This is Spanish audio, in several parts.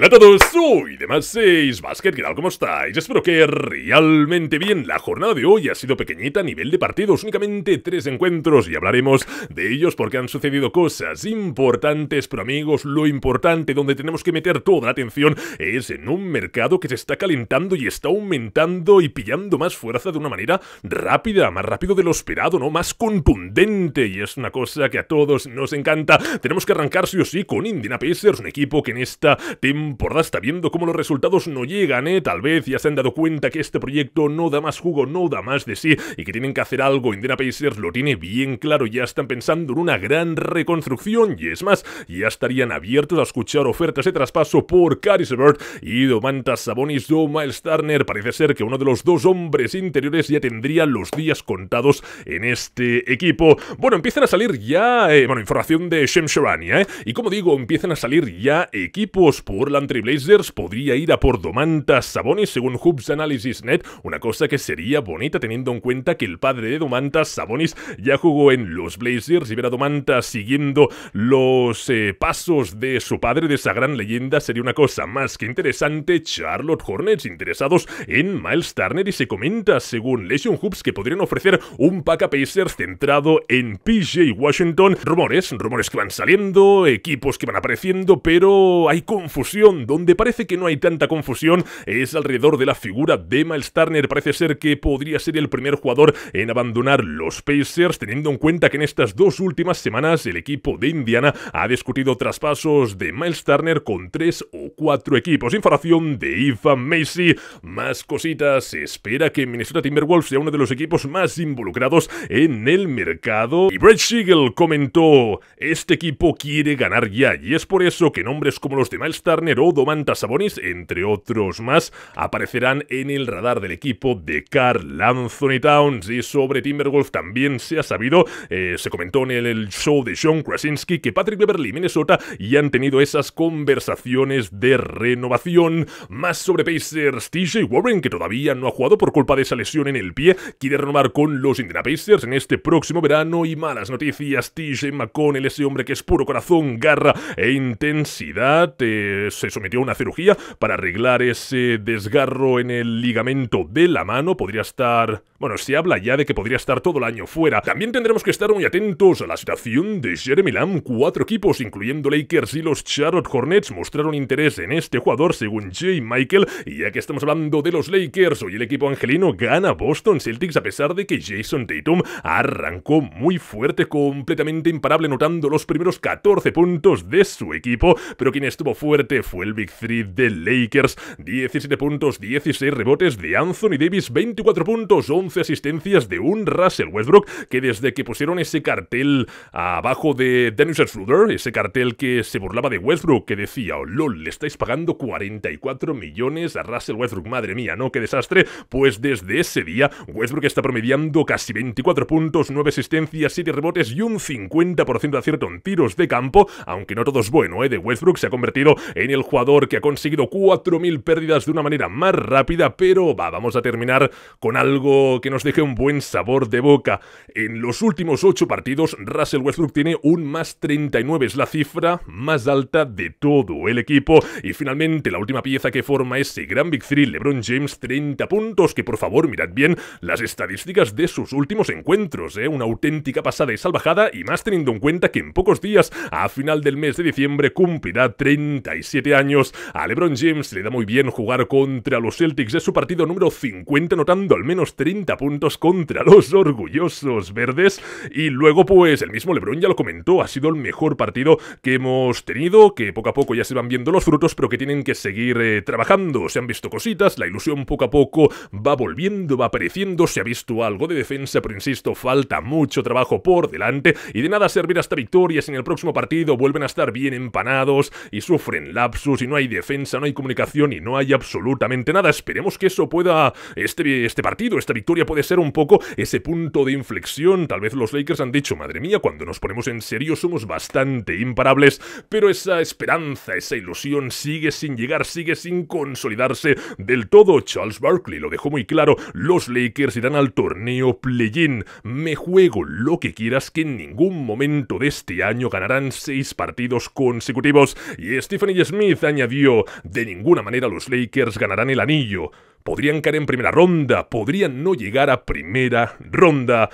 Hola a todos, soy de más 6 Basket, ¿qué tal? ¿Cómo estáis? Espero que realmente bien. La jornada de hoy ha sido pequeñita a nivel de partidos, únicamente tres encuentros y hablaremos de ellos porque han sucedido cosas importantes, pero amigos, lo importante donde tenemos que meter toda la atención es en un mercado que se está calentando y está aumentando y pillando más fuerza de una manera rápida, más rápido de lo esperado, ¿no? Más contundente y es una cosa que a todos nos encanta. Tenemos que arrancar sí o sí con Indiana Pacers, un equipo que en esta temporada temporada está viendo cómo los resultados no llegan, ¿eh? Tal vez ya se han dado cuenta que este proyecto no da más jugo, no da más de sí y que tienen que hacer algo. Indiana Pacers lo tiene bien claro, ya están pensando en una gran reconstrucción y es más, ya estarían abiertos a escuchar ofertas de traspaso por Caris y Domantas Sabonis o Miles Turner. Parece ser que uno de los dos hombres interiores ya tendría los días contados en este equipo. Bueno, empiezan a salir ya, eh, bueno, información de Shem Sharania, ¿eh? Y como digo, empiezan a salir ya equipos por la Portland Blazers, podría ir a por Domantas Sabonis según Hoops Analysis Net, una cosa que sería bonita teniendo en cuenta que el padre de Domantas Sabonis ya jugó en los Blazers y ver a Domantas siguiendo los eh, pasos de su padre, de esa gran leyenda, sería una cosa más que interesante. Charlotte Hornets interesados en Miles Turner y se comenta según Legion Hoops que podrían ofrecer un pack a Pacers centrado en PJ Washington. Rumores, rumores que van saliendo, equipos que van apareciendo, pero hay confusión donde parece que no hay tanta confusión es alrededor de la figura de Miles Turner. Parece ser que podría ser el primer jugador en abandonar los Pacers, teniendo en cuenta que en estas dos últimas semanas el equipo de Indiana ha discutido traspasos de Miles Turner con tres o cuatro equipos. Información de Ivan Macy. Más cositas. Se espera que Minnesota Timberwolves sea uno de los equipos más involucrados en el mercado. Y Brett Siegel comentó, este equipo quiere ganar ya y es por eso que nombres como los de Miles Turner Beró, Sabonis, entre otros más, aparecerán en el radar del equipo de Carl Anthony Towns. Y sobre Timberwolf también se ha sabido, eh, se comentó en el show de Sean Krasinski, que Patrick Beverly Minnesota ya han tenido esas conversaciones de renovación. Más sobre Pacers, TJ Warren, que todavía no ha jugado por culpa de esa lesión en el pie, quiere renovar con los Indiana Pacers en este próximo verano. Y malas noticias, TJ McConnell, ese hombre que es puro corazón, garra e intensidad, es eh, se sometió a una cirugía para arreglar ese desgarro en el ligamento de la mano. Podría estar bueno, se habla ya de que podría estar todo el año fuera. También tendremos que estar muy atentos a la situación de Jeremy Lamb. Cuatro equipos, incluyendo Lakers y los Charlotte Hornets, mostraron interés en este jugador según Jay Michael. Y ya que estamos hablando de los Lakers, hoy el equipo angelino gana Boston Celtics a pesar de que Jason Tatum arrancó muy fuerte, completamente imparable, notando los primeros 14 puntos de su equipo. Pero quien estuvo fuerte fue el Big 3 de Lakers. 17 puntos, 16 rebotes de Anthony Davis, 24 puntos, 11 asistencias de un Russell Westbrook que desde que pusieron ese cartel abajo de Dennis Schroeder, ese cartel que se burlaba de Westbrook, que decía, oh, lol, le estáis pagando 44 millones a Russell Westbrook, madre mía, ¿no? ¡Qué desastre! Pues desde ese día, Westbrook está promediando casi 24 puntos, 9 asistencias, 7 rebotes y un 50% de acierto en tiros de campo, aunque no todo es bueno, ¿eh? De Westbrook se ha convertido en el jugador que ha conseguido 4.000 pérdidas de una manera más rápida, pero va, vamos a terminar con algo que nos deje un buen sabor de boca. En los últimos 8 partidos, Russell Westbrook tiene un más 39, es la cifra más alta de todo el equipo. Y finalmente, la última pieza que forma ese gran Big Three, LeBron James, 30 puntos, que por favor mirad bien las estadísticas de sus últimos encuentros, ¿eh? una auténtica pasada y salvajada, y más teniendo en cuenta que en pocos días, a final del mes de diciembre, cumplirá 37 años. A LeBron James le da muy bien jugar contra los Celtics, de su partido número 50, notando al menos 30 puntos contra los orgullosos verdes. Y luego, pues, el mismo LeBron ya lo comentó, ha sido el mejor partido que hemos tenido, que poco a poco ya se van viendo los frutos, pero que tienen que seguir eh, trabajando. Se han visto cositas, la ilusión poco a poco va volviendo, va apareciendo, se ha visto algo de defensa, pero insisto, falta mucho trabajo por delante y de nada servir hasta victoria si en el próximo partido vuelven a estar bien empanados y sufren lapsus y no hay defensa, no hay comunicación y no hay absolutamente nada. Esperemos que eso pueda, este, este partido, esta victoria, puede ser un poco ese punto de inflexión. Tal vez los Lakers han dicho, madre mía, cuando nos ponemos en serio somos bastante imparables, pero esa esperanza, esa ilusión sigue sin llegar, sigue sin consolidarse del todo. Charles Barkley lo dejó muy claro, los Lakers irán al torneo play-in. Me juego lo que quieras que en ningún momento de este año ganarán seis partidos consecutivos. Y Stephanie Smith añadió, de ninguna manera los Lakers ganarán el anillo podrían caer en primera ronda, podrían no llegar a primera ronda.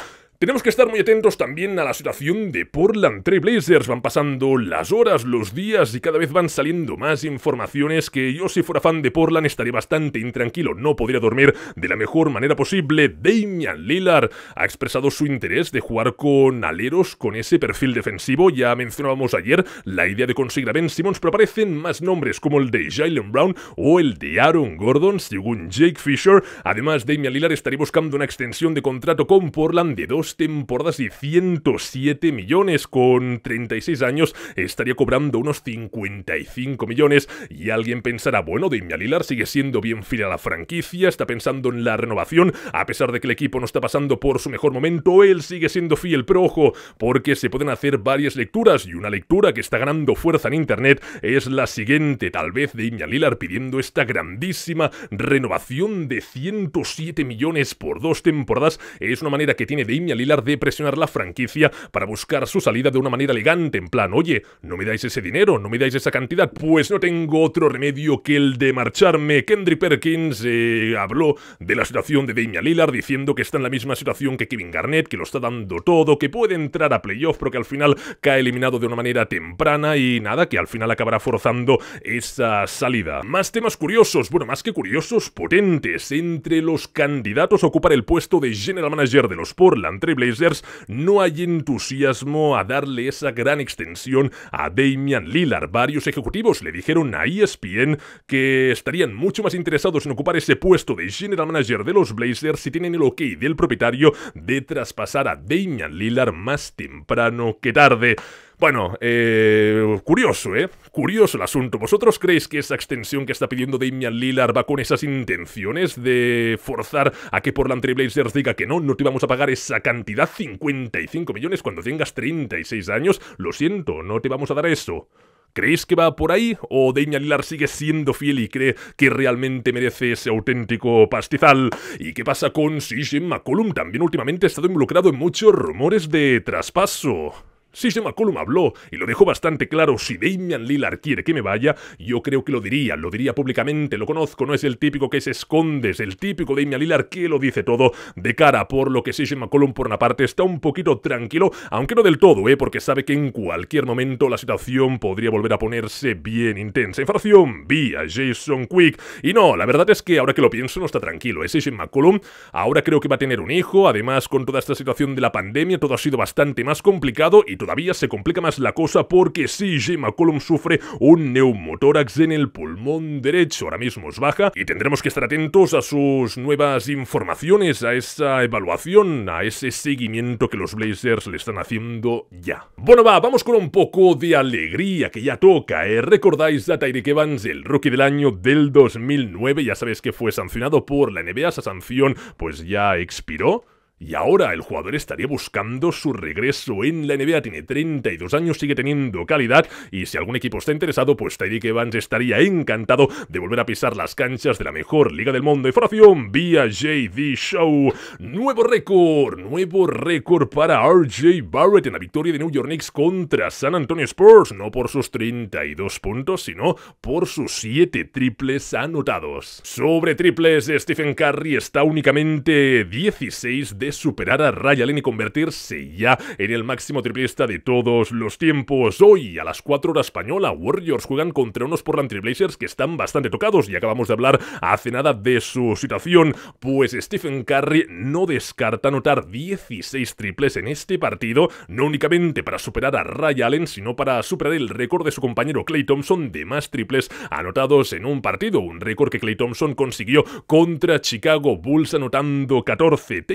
Tenemos que estar muy atentos también a la situación de Portland Blazers Van pasando las horas, los días y cada vez van saliendo más informaciones que yo si fuera fan de Portland estaría bastante intranquilo. No podría dormir de la mejor manera posible. Damian Lillard ha expresado su interés de jugar con aleros con ese perfil defensivo. Ya mencionábamos ayer la idea de conseguir a Ben Simmons, pero aparecen más nombres como el de Jalen Brown o el de Aaron Gordon, según Jake Fisher. Además, Damian Lillard estaría buscando una extensión de contrato con Portland de dos temporadas y 107 millones. Con 36 años estaría cobrando unos 55 millones y alguien pensará, bueno, Damian Lilar sigue siendo bien fiel a la franquicia, está pensando en la renovación, a pesar de que el equipo no está pasando por su mejor momento, él sigue siendo fiel, pero ojo, porque se pueden hacer varias lecturas y una lectura que está ganando fuerza en internet es la siguiente, tal vez de Damian Lilar pidiendo esta grandísima renovación de 107 millones por dos temporadas, es una manera que tiene de Lillard de presionar la franquicia para buscar su salida de una manera elegante, en plan, oye, no me dais ese dinero, no me dais esa cantidad, pues no tengo otro remedio que el de marcharme. Kendry Perkins eh, habló de la situación de Damian Lillard diciendo que está en la misma situación que Kevin Garnett, que lo está dando todo, que puede entrar a playoff, pero que al final cae eliminado de una manera temprana y nada, que al final acabará forzando esa salida. Más temas curiosos, bueno, más que curiosos, potentes. Entre los candidatos a ocupar el puesto de General Manager de los Portland Blazers, no hay entusiasmo a darle esa gran extensión a Damian Lillard. Varios ejecutivos le dijeron a ESPN que estarían mucho más interesados en ocupar ese puesto de general manager de los Blazers si tienen el ok del propietario de traspasar a Damian Lillard más temprano que tarde. Bueno, eh, curioso, ¿eh? Curioso el asunto. ¿Vosotros creéis que esa extensión que está pidiendo Damian Lillard va con esas intenciones de forzar a que Portland Blazers diga que no, no te vamos a pagar esa cantidad, 55 millones, cuando tengas 36 años? Lo siento, no te vamos a dar eso. ¿Creéis que va por ahí? ¿O Damian Lillard sigue siendo fiel y cree que realmente merece ese auténtico pastizal? ¿Y qué pasa con CJ McCollum? También últimamente ha estado involucrado en muchos rumores de traspaso. Sistema McCollum habló y lo dejó bastante claro. Si Damian Lillard quiere que me vaya, yo creo que lo diría, lo diría públicamente, lo conozco, no es el típico que se esconde, es el típico Damian Lillard que lo dice todo de cara, por lo que Sistema McCollum por una parte está un poquito tranquilo, aunque no del todo, ¿eh? porque sabe que en cualquier momento la situación podría volver a ponerse bien intensa. Infracción, vía Jason Quick. Y no, la verdad es que ahora que lo pienso no está tranquilo. Es ¿eh? McCollum, ahora creo que va a tener un hijo, además con toda esta situación de la pandemia todo ha sido bastante más complicado y todavía se complica más la cosa porque CJ McCollum sufre un neumotórax en el pulmón derecho. Ahora mismo es baja y tendremos que estar atentos a sus nuevas informaciones, a esa evaluación, a ese seguimiento que los Blazers le están haciendo ya. Bueno, va, vamos con un poco de alegría que ya toca. ¿eh? ¿Recordáis a Tyreek Evans, el rookie del año del 2009? Ya sabéis que fue sancionado por la NBA, esa sanción pues ya expiró. Y ahora el jugador estaría buscando su regreso en la NBA. Tiene 32 años, sigue teniendo calidad. Y si algún equipo está interesado, pues Tyreek Evans estaría encantado de volver a pisar las canchas de la mejor liga del mundo. Información vía JD Show. Nuevo récord, nuevo récord para RJ Barrett en la victoria de New York Knicks contra San Antonio Spurs. No por sus 32 puntos, sino por sus 7 triples anotados. Sobre triples, Stephen Curry está únicamente 16 de superar a Ray Allen y convertirse ya en el máximo triplista de todos los tiempos. Hoy, a las 4 horas española, Warriors juegan contra unos Portland Trailblazers que están bastante tocados y acabamos de hablar hace nada de su situación, pues Stephen Curry no descarta anotar 16 triples en este partido, no únicamente para superar a Ray Allen, sino para superar el récord de su compañero Clay Thompson de más triples anotados en un partido, un récord que Clay Thompson consiguió contra Chicago Bulls anotando 14. ¿Te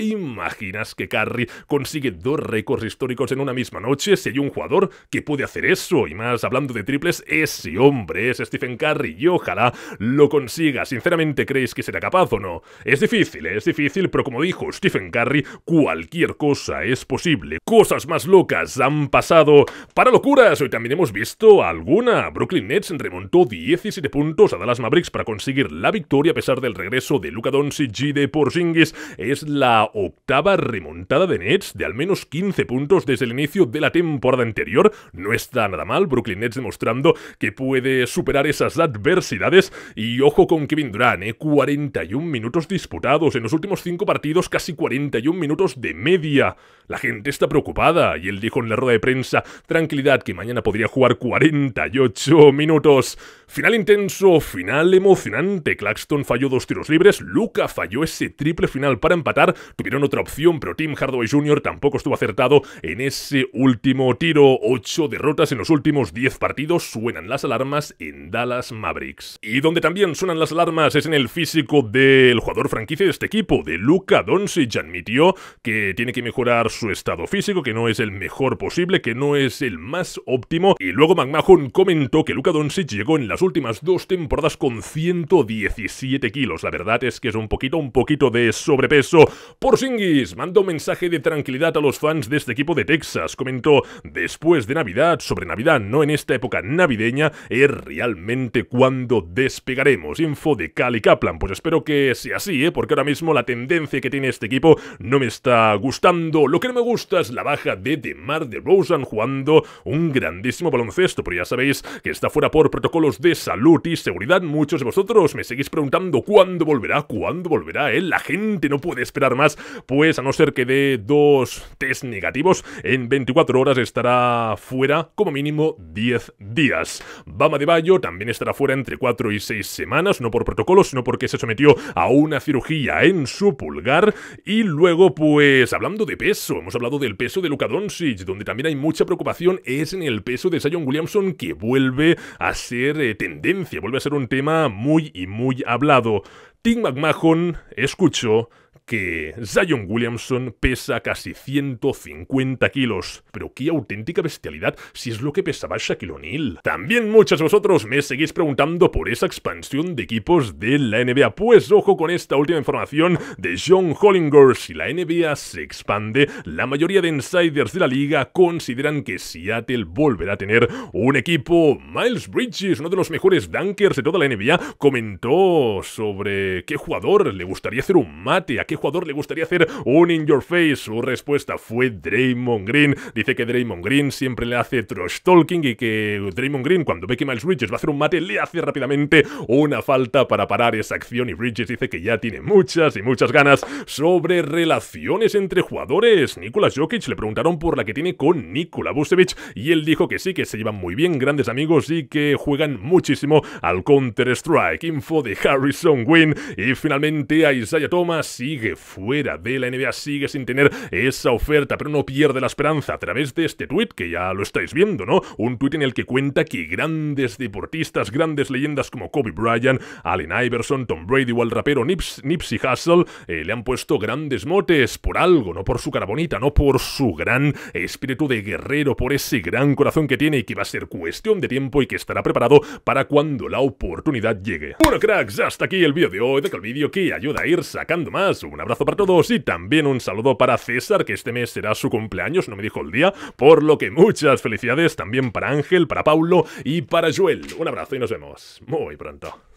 imaginas que Curry consigue dos récords históricos en una misma noche si hay un jugador que puede hacer eso? Y más, hablando de triples, ese hombre es Stephen Curry y ojalá lo consiga. Sinceramente, ¿creéis que será capaz o no? Es difícil, es difícil, pero como dijo Stephen Curry, cualquier cosa es posible. Cosas más locas han pasado para locuras. Hoy también hemos visto alguna. Brooklyn Nets remontó 17 puntos a Dallas Mavericks para conseguir la victoria a pesar del regreso de Luka Doncic y de Porzingis. Es la op estaba remontada de Nets de al menos 15 puntos desde el inicio de la temporada anterior. No está nada mal, Brooklyn Nets demostrando que puede superar esas adversidades. Y ojo con Kevin Durant, 41 eh, minutos disputados en los últimos 5 partidos, casi 41 minutos de media. La gente está preocupada y él dijo en la rueda de prensa, tranquilidad que mañana podría jugar 48 minutos. Final intenso, final emocionante. Claxton falló dos tiros libres, Luca falló ese triple final para empatar, tuvieron otra opción, pero Tim Hardaway Jr. tampoco estuvo acertado en ese último tiro. Ocho derrotas en los últimos 10 partidos. Suenan las alarmas en Dallas Mavericks. Y donde también suenan las alarmas es en el físico del jugador franquicia de este equipo, de Luca Doncic. Admitió que tiene que mejorar su estado físico, que no es el mejor posible, que no es el más óptimo. Y luego McMahon comentó que Luca Doncic llegó en las últimas dos temporadas con 117 kilos. La verdad es que es un poquito, un poquito de sobrepeso. Por Singy Mando un mensaje de tranquilidad a los fans de este equipo de Texas. Comentó después de Navidad, sobre Navidad, no en esta época navideña, es realmente cuando despegaremos. Info de Cali Kaplan. Pues espero que sea así, ¿eh? porque ahora mismo la tendencia que tiene este equipo no me está gustando. Lo que no me gusta es la baja de DeMar Rosen, jugando un grandísimo baloncesto, pero ya sabéis que está fuera por protocolos de salud y seguridad. Muchos de vosotros me seguís preguntando cuándo volverá, cuándo volverá él. ¿Eh? La gente no puede esperar más pues a no ser que dé dos test negativos, en 24 horas estará fuera como mínimo 10 días. Bama de Bayo también estará fuera entre 4 y 6 semanas, no por protocolo, sino porque se sometió a una cirugía en su pulgar. Y luego, pues, hablando de peso, hemos hablado del peso de Luka Doncic, donde también hay mucha preocupación, es en el peso de Sion Williamson que vuelve a ser eh, tendencia, vuelve a ser un tema muy y muy hablado. Tim McMahon escucho que Zion Williamson pesa casi 150 kilos. Pero qué auténtica bestialidad si es lo que pesaba Shaquille O'Neal. También muchos de vosotros me seguís preguntando por esa expansión de equipos de la NBA. Pues ojo con esta última información de John Hollinger. Si la NBA se expande, la mayoría de insiders de la liga consideran que Seattle volverá a tener un equipo. Miles Bridges, uno de los mejores dunkers de toda la NBA, comentó sobre qué jugador le gustaría hacer un mate, a qué jugador le gustaría hacer un in your face? Su respuesta fue Draymond Green. Dice que Draymond Green siempre le hace trash talking y que Draymond Green, cuando Becky que Miles Bridges va a hacer un mate, le hace rápidamente una falta para parar esa acción. Y Bridges dice que ya tiene muchas y muchas ganas sobre relaciones entre jugadores. Nicolas Jokic le preguntaron por la que tiene con Nikola Vucevic y él dijo que sí, que se llevan muy bien, grandes amigos y que juegan muchísimo al Counter-Strike. Info de Harrison Wynn. Y finalmente a Isaiah Thomas sigue que fuera de la NBA, sigue sin tener esa oferta, pero no pierde la esperanza a través de este tuit, que ya lo estáis viendo, ¿no? Un tuit en el que cuenta que grandes deportistas, grandes leyendas como Kobe Bryant, Allen Iverson, Tom Brady o el rapero Nipsey Hussle eh, le han puesto grandes motes por algo, no por su cara bonita, no por su gran espíritu de guerrero, por ese gran corazón que tiene y que va a ser cuestión de tiempo y que estará preparado para cuando la oportunidad llegue. Bueno cracks, hasta aquí el vídeo de hoy, que el vídeo que ayuda a ir sacando más un abrazo para todos y también un saludo para César, que este mes será su cumpleaños, no me dijo el día, por lo que muchas felicidades también para Ángel, para Paulo y para Joel. Un abrazo y nos vemos muy pronto.